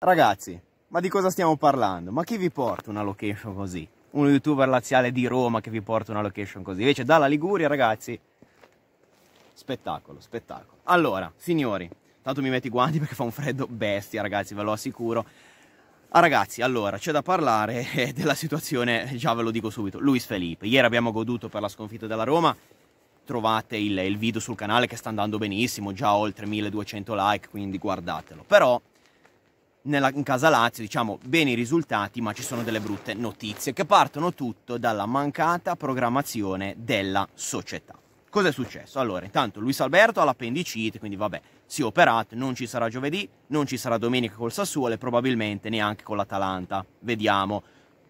Ragazzi, ma di cosa stiamo parlando? Ma chi vi porta una location così? Uno youtuber laziale di Roma che vi porta una location così. Invece dalla Liguria, ragazzi, spettacolo, spettacolo. Allora, signori, tanto mi metto i guanti perché fa un freddo bestia, ragazzi, ve lo assicuro. Ah, ragazzi, allora, c'è da parlare eh, della situazione, già ve lo dico subito, Luis Felipe. Ieri abbiamo goduto per la sconfitta della Roma, trovate il, il video sul canale che sta andando benissimo, già oltre 1200 like, quindi guardatelo. Però nella, in casa Lazio, diciamo, bene i risultati, ma ci sono delle brutte notizie che partono tutto dalla mancata programmazione della società. Cos'è successo? Allora, intanto Luis Alberto ha l'appendicite, quindi vabbè, si è operato, non ci sarà giovedì, non ci sarà domenica col Sassuolo e probabilmente neanche con l'Atalanta. Vediamo,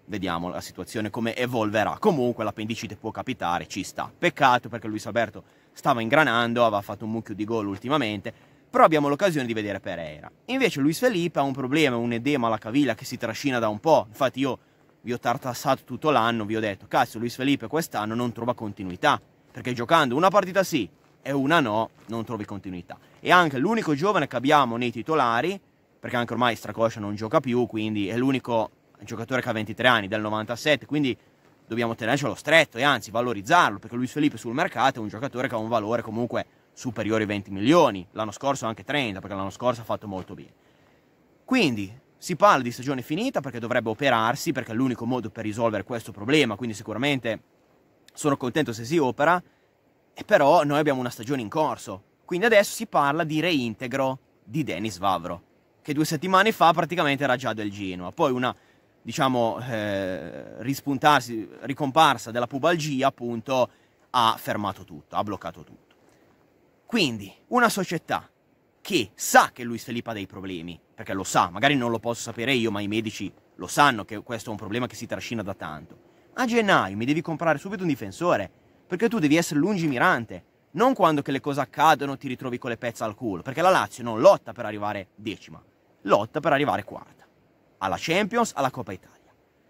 vediamo la situazione come evolverà. Comunque l'appendicite può capitare, ci sta. Peccato perché Luis Alberto stava ingranando, aveva fatto un mucchio di gol ultimamente però abbiamo l'occasione di vedere Pereira. Invece Luis Felipe ha un problema, un edema alla caviglia che si trascina da un po', infatti io vi ho tartassato tutto l'anno, vi ho detto, cazzo Luis Felipe quest'anno non trova continuità, perché giocando una partita sì e una no, non trovi continuità. E anche l'unico giovane che abbiamo nei titolari, perché anche ormai Stracoscia non gioca più, quindi è l'unico giocatore che ha 23 anni, del 97, quindi dobbiamo tenercelo stretto e anzi valorizzarlo, perché Luis Felipe sul mercato è un giocatore che ha un valore comunque superiori ai 20 milioni, l'anno scorso anche 30 perché l'anno scorso ha fatto molto bene. Quindi si parla di stagione finita perché dovrebbe operarsi, perché è l'unico modo per risolvere questo problema, quindi sicuramente sono contento se si opera, e però noi abbiamo una stagione in corso, quindi adesso si parla di reintegro di Denis Vavro, che due settimane fa praticamente era già del Genoa, poi una diciamo eh, rispuntarsi, ricomparsa della pubalgia appunto ha fermato tutto, ha bloccato tutto. Quindi una società che sa che Luis Felipe ha dei problemi, perché lo sa, magari non lo posso sapere io, ma i medici lo sanno che questo è un problema che si trascina da tanto. A gennaio mi devi comprare subito un difensore, perché tu devi essere lungimirante, non quando che le cose accadono ti ritrovi con le pezze al culo, perché la Lazio non lotta per arrivare decima, lotta per arrivare quarta, alla Champions, alla Coppa Italia.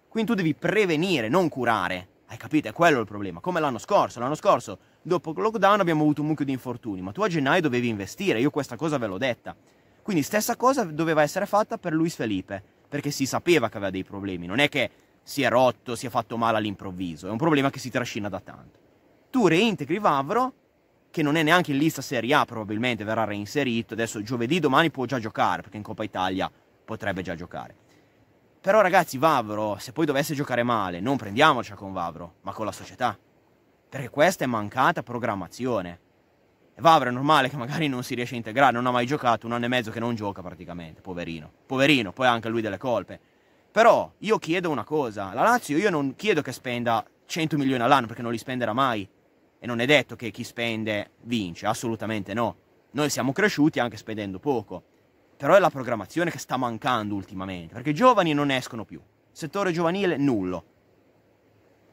Quindi tu devi prevenire, non curare hai capito? È quello il problema. Come l'anno scorso. L'anno scorso, dopo il lockdown, abbiamo avuto un mucchio di infortuni, ma tu a gennaio dovevi investire, io questa cosa ve l'ho detta. Quindi stessa cosa doveva essere fatta per Luis Felipe, perché si sapeva che aveva dei problemi. Non è che si è rotto, si è fatto male all'improvviso, è un problema che si trascina da tanto. Tu reintegri Vavro, che non è neanche in lista Serie A, probabilmente verrà reinserito. Adesso giovedì, domani può già giocare, perché in Coppa Italia potrebbe già giocare però ragazzi, Vavro, se poi dovesse giocare male, non prendiamoci con Vavro, ma con la società. Perché questa è mancata programmazione. E Vavro è normale che magari non si riesce a integrare, non ha mai giocato, un anno e mezzo che non gioca praticamente, poverino. Poverino, poi ha anche lui delle colpe. Però io chiedo una cosa, la Lazio io non chiedo che spenda 100 milioni all'anno perché non li spenderà mai. E non è detto che chi spende vince, assolutamente no. Noi siamo cresciuti anche spendendo poco. Però è la programmazione che sta mancando ultimamente, perché i giovani non escono più, settore giovanile nullo.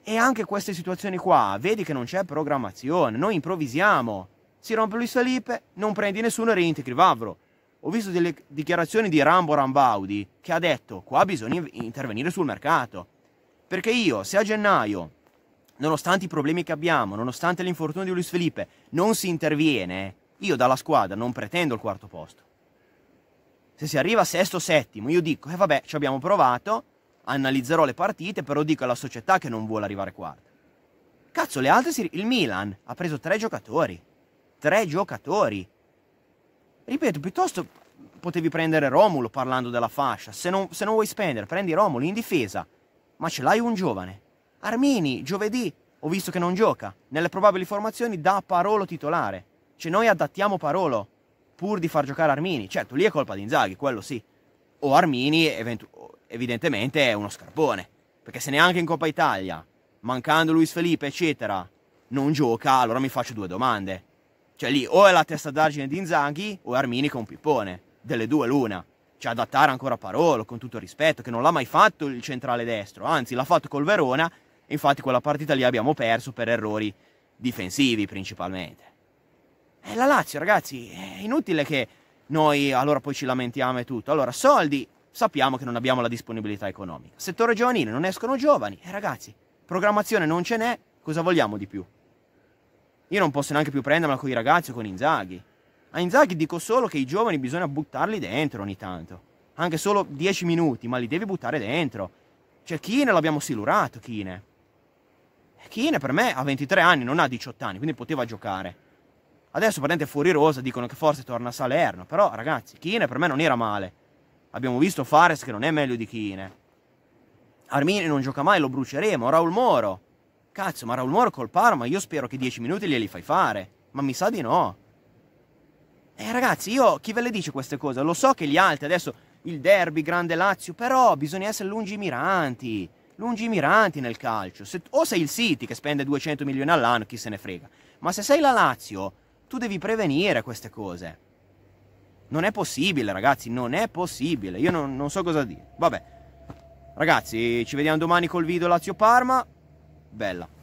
E anche queste situazioni qua, vedi che non c'è programmazione, noi improvvisiamo. Si rompe Luis Felipe, non prendi nessuno e reintegri Vavro. Ho visto delle dichiarazioni di Rambo Rambaudi che ha detto qua bisogna intervenire sul mercato. Perché io, se a gennaio, nonostante i problemi che abbiamo, nonostante l'infortunio di Luis Felipe, non si interviene, io dalla squadra non pretendo il quarto posto. Se si arriva sesto o settimo, io dico, e eh vabbè, ci abbiamo provato, analizzerò le partite, però dico alla società che non vuole arrivare quarta. Cazzo, le altre si... Il Milan ha preso tre giocatori. Tre giocatori. Ripeto, piuttosto potevi prendere Romulo parlando della fascia. Se non, se non vuoi spendere, prendi Romulo in difesa. Ma ce l'hai un giovane. Armini, giovedì, ho visto che non gioca. Nelle probabili formazioni da Parolo titolare. Cioè noi adattiamo Parolo pur di far giocare Armini. Certo, lì è colpa di Inzaghi, quello sì. O Armini eventu- evidentemente è uno scarpone, perché se neanche in Coppa Italia, mancando Luis Felipe, eccetera, non gioca, allora mi faccio due domande. Cioè lì o è la testa d'argine di Inzaghi o è Armini con Pippone, delle due l'una. Cioè adattare ancora Parolo, con tutto il rispetto, che non l'ha mai fatto il centrale destro, anzi l'ha fatto col Verona, infatti quella partita lì abbiamo perso per errori difensivi principalmente. È eh, la Lazio, ragazzi, è inutile che noi allora poi ci lamentiamo e tutto. Allora, soldi, sappiamo che non abbiamo la disponibilità economica. Settore giovanile, non escono giovani. E eh, ragazzi, programmazione non ce n'è, cosa vogliamo di più? Io non posso neanche più prendermela con i ragazzi o con Inzaghi. A Inzaghi dico solo che i giovani bisogna buttarli dentro ogni tanto. Anche solo 10 minuti, ma li devi buttare dentro. Cioè, Kine l'abbiamo silurato, Kine. Kine per me ha 23 anni, non ha 18 anni, quindi poteva giocare. Adesso fuori rosa dicono che forse torna a Salerno, però ragazzi, Kine per me non era male. Abbiamo visto Fares che non è meglio di Kine. Armini non gioca mai, lo bruceremo. Raul Moro. Cazzo, ma Raul Moro col Parma, io spero che 10 minuti glieli fai fare. Ma mi sa di no. Eh ragazzi, io chi ve le dice queste cose? Lo so che gli altri adesso il derby grande Lazio, però bisogna essere lungimiranti. Lungimiranti nel calcio. Se, o sei il City che spende 200 milioni all'anno, chi se ne frega. Ma se sei la Lazio, tu devi prevenire queste cose. Non è possibile, ragazzi, non è possibile. Io non, non so cosa dire. Vabbè. Ragazzi, ci vediamo domani col video Lazio Parma. Bella.